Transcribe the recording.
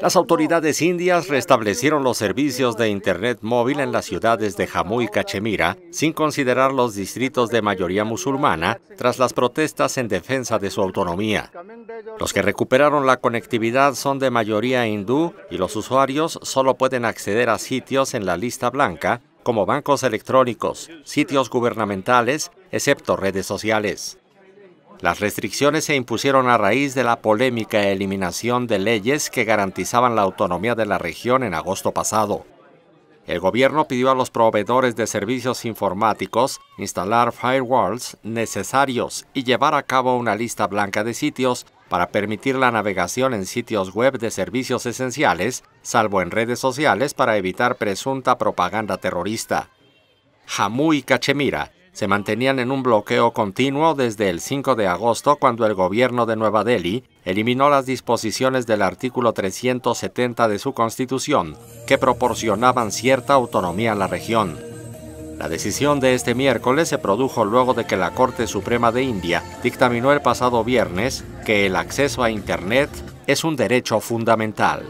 Las autoridades indias restablecieron los servicios de Internet móvil en las ciudades de Jammu y Cachemira, sin considerar los distritos de mayoría musulmana, tras las protestas en defensa de su autonomía. Los que recuperaron la conectividad son de mayoría hindú y los usuarios solo pueden acceder a sitios en la lista blanca, como bancos electrónicos, sitios gubernamentales, excepto redes sociales. Las restricciones se impusieron a raíz de la polémica eliminación de leyes que garantizaban la autonomía de la región en agosto pasado. El gobierno pidió a los proveedores de servicios informáticos instalar firewalls necesarios y llevar a cabo una lista blanca de sitios para permitir la navegación en sitios web de servicios esenciales, salvo en redes sociales para evitar presunta propaganda terrorista. Jammu y Cachemira se mantenían en un bloqueo continuo desde el 5 de agosto cuando el gobierno de Nueva Delhi eliminó las disposiciones del artículo 370 de su constitución que proporcionaban cierta autonomía a la región. La decisión de este miércoles se produjo luego de que la Corte Suprema de India dictaminó el pasado viernes que el acceso a Internet es un derecho fundamental.